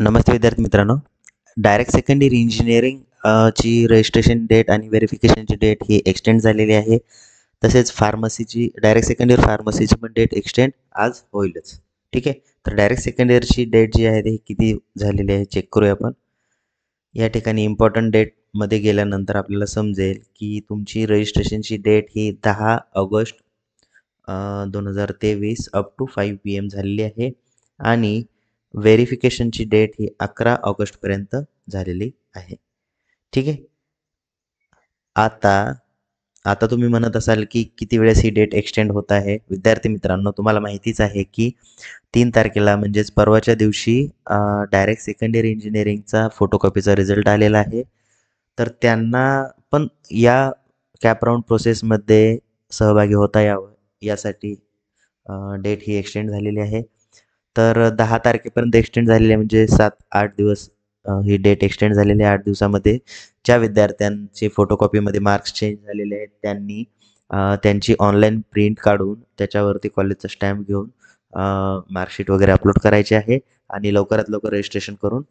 नमस्ते विद्यार्थी मित्रांनो direct second year engineering ची रजिस्ट्रेशन डेट आणि व्हेरिफिकेशनची डेट ही एक्सटेंड झालेली आहे तसेच फार्मसीची डायरेक्ट इयर फार्मसीची पण डेट एक्सटेंड आज होईलच ठीक आहे तर डायरेक्ट सेकंड इयरची डेट जी आहे ती किती झालेली आहे चेक करूया आपण या ठिकाणी इम्पॉर्टंट डेटमध्ये गेल्यानंतर आपल्याला समजेल की तुमची रजिस्ट्रेशनची डेट ही दहा ऑगस्ट दोन हजार तेवीस up to five P M झालेली आहे आणि व्हेरिफिकेशनची डेट ही अकरा ऑगस्टपर्यंत झालेली आहे ठीक आहे आता आता तुम्ही म्हणत असाल की किती वेळेस ही डेट एक्सटेंड होत आहे विद्यार्थी मित्रांनो तुम्हाला माहितीच आहे की तीन तारखेला म्हणजेच परवाच्या दिवशी डायरेक्ट इयर इंजिनिअरिंगचा फोटोकॉपीचा रिझल्ट आलेला आहे तर त्यांना पण या कॅपराऊंड प्रोसेसमध्ये सहभागी होता यावं यासाठी डेट ही एक्सटेंड झालेली आहे तर दहा तारखेपर्यंत एक्सटेंड झालेले म्हणजे सात आठ दिवस ही डेट एक्सटेंड झालेली आहे आठ दिवसामध्ये ज्या विद्यार्थ्यांचे फोटोकॉपीमध्ये मार्क्स चेंज झालेले आहेत त्यांनी त्यांची ऑनलाईन प्रिंट काढून त्याच्यावरती कॉलेजचा स्टॅम्प घेऊन मार्कशीट वगैरे अपलोड करायचे आहे आणि लवकरात लवकर रजिस्ट्रेशन करून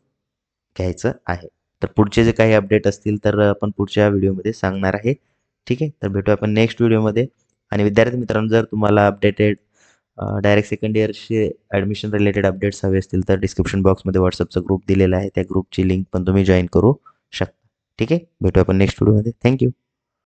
घ्यायचं आहे तर पुढचे जे काही अपडेट असतील तर आपण पुढच्या व्हिडिओमध्ये सांगणार आहे ठीक आहे तर भेटू आपण नेक्स्ट व्हिडिओमध्ये आणि विद्यार्थी मित्रांनो जर तुम्हाला अपडेटेड डायरेक्ट सेकंड इयरचे ॲडमिशन रिलेटेड अपडेट्स हवे असतील तर डिस्क्रिप्शन बॉक्समध्ये व्हॉट्सअपचा ग्रुप दिलेला आहे त्या ग्रुपची लिंक पण तुम्ही जॉईन करू शकता ठीक आहे भेटू आपण नेक्स्ट व्हिडिओमध्ये थँक्यू